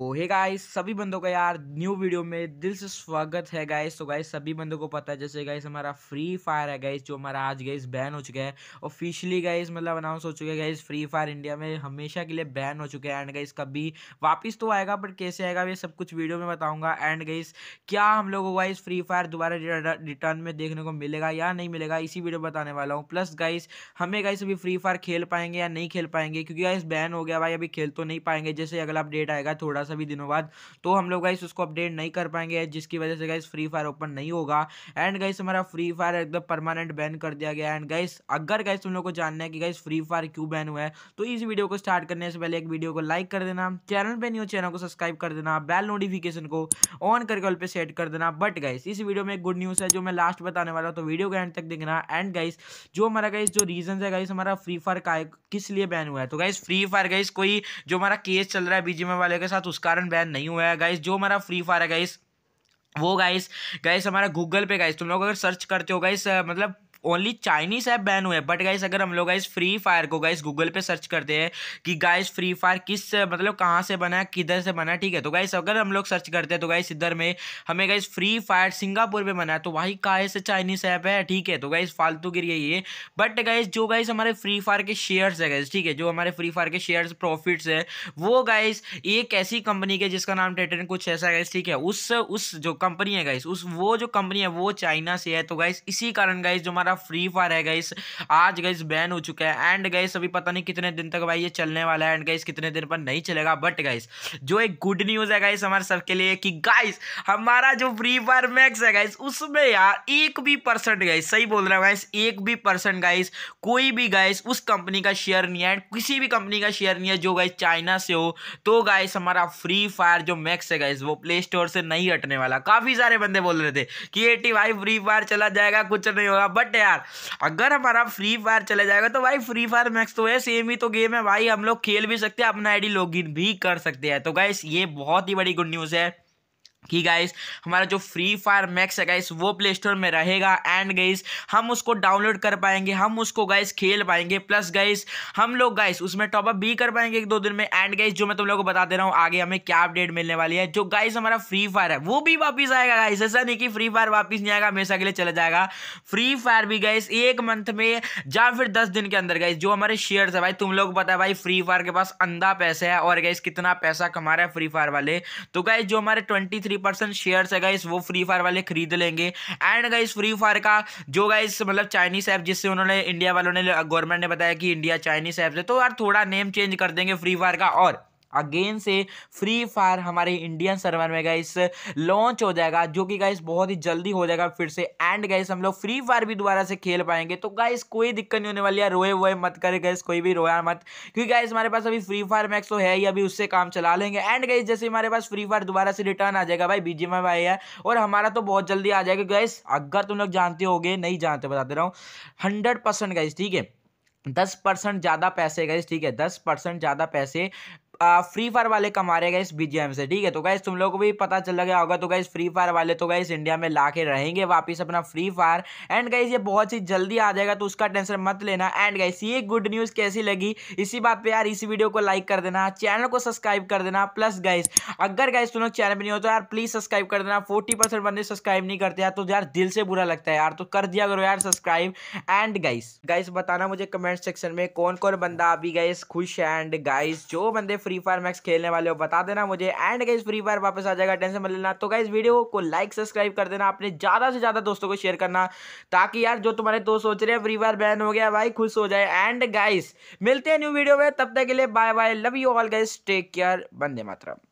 तो hey guys सभी बंदों का यार न्यू वीडियो में दिल से स्वागत है गाइस तो गाइस सभी बंदों को पता है जैसे गाइस हमारा फ्री फायर है गाइस जो हमारा आज गाइस बैन हो चुका है ऑफिशियली गाइस मतलब अनाउंस हो चुका है गाइस फ्री फायर इंडिया में हमेशा के लिए बैन हो चुका है एंड गाइस कभी वापस तो आएगा बट कैसे आएगा ये सब कुछ वीडियो में बताऊँगा एंड गाइस क्या हम लोगों को गाइस फ्री फायर दोबारा रिटर्न में देखने को मिलेगा या नहीं मिलेगा इसी वीडियो बताने वाला हूँ प्लस गाइस हमें गाइस अभी फ्री फायर खेल पाएंगे या नहीं खेल पाएंगे क्योंकि गाइस बैन हो गया भाई अभी खेल तो नहीं पाएंगे जैसे अगला अपडेट आएगा थोड़ा सभी दिनों बाद तो हम लोग गाइस उसको अपडेट नहीं कर पाएंगे जिसकी वजह से गाइस फ्री फायर ओपन नहीं होगा एंड गाइस हमारा फ्री फायर एकदम परमानेंट बैन कर दिया गया एंड गाइस अगर गाइस तुम लोग को जानना है कि गाइस फ्री फायर क्यों बैन हुआ है तो इस वीडियो को स्टार्ट करने से पहले एक वीडियो को लाइक कर देना चैनल पर न्यू चैनल को सब्सक्राइब कर देना बैल नोटिफिकेशन को ऑन करके ऑल पे सेट कर देना बट गाइस इस वीडियो में एक गुड न्यूज़ है जो मैं लास्ट बताने वाला हूँ तो वीडियो को एंड तक देखना एंड गाइस जो हमारा गाइस जो रीजन है गाइस हमारा फ्री फायर का किस लिए बैन हुआ है तो गाइस फ्री फायर गाइस कोई जो हमारा केस चल रहा है बीजीएम वाले के साथ उस कारण बैन नहीं हुआ है गाइस जो हमारा फ्री फायर है गाइस वो गाइस गाइस हमारा गूगल पे गाइस तुम लोग अगर सर्च करते हो गाइस मतलब ओनली चाइनीज ऐप बैन हुए बट गाइस अगर हम लोग गाइस फ्री फायर को गाइस गूगल पे सर्च करते हैं कि गाइस फ्री फायर किस मतलब कहाँ से बना है किधर से बना ठीक है तो गाइस अगर हम लोग सर्च करते हैं तो गाइस इधर में हमें गाइस फ्री फायर सिंगापुर में बना है तो वही काय से चाइनीज ऐप है ठीक है तो गाइस फालतू गिर गई है बट गाइस जो गाइस हमारे फ्री फायर के शेयर्स है गाइस ठीक है जो हमारे फ्री फायर के शेयर्स प्रॉफिट्स है वो गाइस एक ऐसी कंपनी के जिसका नाम टेटन कुछ ऐसा गाइस ठीक है उस उस जो कंपनी है गाइस उस वो जो कंपनी है वो चाइना से है तो गाइस इसी कारण गाइस जो हमारा हमारा फ्री फायर है गाइस आज गाइस बैन हो चुका है एंड गाइस अभी पता नहीं कितने दिन तक भाई ये चलने वाला है एंड गाइस कितने दिन पर नहीं चलेगा बट गाइस जो एक गुड न्यूज़ है गाइस हमारे सबके लिए कि गाइस हमारा जो फ्री फायर मैक्स है गाइस उसमें यार एक भी परसेंट गाइस सही बोल रहा हूँ गाइस एक भी परसेंट गाइस कोई भी गाइस उस कंपनी का शेयर नहीं है एंड किसी भी कंपनी का शेयर नहीं है जो गाइस चाइना से हो तो गाइस हमारा फ्री फायर जो मैक्स है गाइस वो प्ले स्टोर से नहीं हटने वाला काफ़ी सारे बंदे बोल रहे थे कि एटी भाई फ्री फायर चला जाएगा कुछ नहीं होगा बट यार अगर हमारा फ्री फायर चला जाएगा तो भाई फ्री फायर मैक्स तो है सेम ही तो गेम है भाई हम लोग खेल भी सकते हैं अपना आईडी लॉगिन भी कर सकते हैं तो गाइस ये बहुत ही बड़ी गुड न्यूज़ है कि गाइस हमारा जो फ्री फायर मैक्स है गाइस वो प्ले स्टोर में रहेगा एंड गाइस हम उसको डाउनलोड कर पाएंगे हम उसको गाइस खेल पाएंगे प्लस गाइस हम लोग गाइस उसमें टॉपअप भी कर पाएंगे एक दो दिन में एंड गाइस जो मैं तुम लोगों को बता दे रहा हूँ आगे हमें क्या अपडेट मिलने वाली है जो गाइस हमारा फ्री फायर है वो भी वापिस आएगा गाइस ऐसा नहीं कि फ्री फायर वापिस नहीं आएगा हमेशा के लिए चला जाएगा फ्री फायर भी गाइस एक मंथ में या फिर दस दिन के अंदर गाइस जो हमारे शेयर है भाई तुम लोग पता है भाई फ्री फायर के पास अंधा पैसा है और गाइस कितना पैसा कमा रहा है फ्री फायर वाले तो गाइस जो हमारे ट्वेंटी थ्री परसेंट शेयर है गाइस वो फ्री फायर वाले खरीद लेंगे एंड गाइस फ्री फायर का जो गाइस मतलब चाइनीस ऐप जिससे उन्होंने इंडिया वालों ने गवर्नमेंट uh, ने बताया कि इंडिया चाइनीस ऐप है तो यार थोड़ा नेम चेंज कर देंगे फ्री फायर का और अगेन से फ्री फायर हमारे इंडियन सर्वर में गाइस लॉन्च हो जाएगा जो कि गाइस बहुत ही जल्दी हो जाएगा फिर से एंड गाइस हम लोग फ्री फायर भी दोबारा से खेल पाएंगे तो गाइस कोई दिक्कत नहीं होने वाली है रोए वोए मत करे गाइस कोई भी रोया मत क्योंकि गाइस हमारे पास अभी फ्री फायर मैक्स तो है ही अभी उससे काम चला लेंगे एंड गाइस जैसे हमारे पास फ्री फायर दोबारा से रिटर्न आ जाएगा भाई बीजेम भाई है और हमारा तो बहुत जल्दी आ जाएगा गाइस अगर तुम लोग जानते हो नहीं जानते बताते रहा हूँ हंड्रेड परसेंट गाइस ठीक है दस परसेंट ज़्यादा पैसे गए ठीक है दस परसेंट ज़्यादा पैसे फ्री फायर वाले कमा रहे हैं इस बीजेम से ठीक है तो गाइस तुम लोगों को भी पता चल गया होगा तो गाइस फ्री फायर वाले तो गाइस इंडिया में ला के रहेंगे वापस अपना फ्री फायर एंड गाइज ये बहुत ही जल्दी आ जाएगा तो उसका टेंशन मत लेना एंड गाइस ये गुड न्यूज़ कैसी लगी इसी बात पर यार इसी वीडियो को लाइक कर देना चैनल को सब्सक्राइब कर देना प्लस गाइस अगर गाइज तुम लोग चैनल पर नहीं हो तो यार प्लीज़ सब्सक्राइब कर देना फोर्टी परसेंट बंदे सब्सक्राइब नहीं करते यार तो यार दिल से बुरा लगता है यार तो कर दिया करो यार सब्सक्राइब एंड गाइस गाइस बताना मुझे कमेंट सेक्शन में कौन कौन बंदा अभी गाइस खुश है एंड गाइस जो बंदे फ्री फायर मैक्स खेलने वाले हो बता देना मुझे एंड गाइज फ्री फायर वापस आ जाएगा टेंशन मत लेना तो गाइज वीडियो को लाइक सब्सक्राइब कर देना अपने ज़्यादा से ज़्यादा दोस्तों को शेयर करना ताकि यार जो तुम्हारे दोस्त सोच रहे हैं फ्री फायर बैन हो गया भाई खुश हो जाए एंड गाइज मिलते हैं न्यू वीडियो में तब तक के लिए bye bye love you all guys take care बंदे मातरम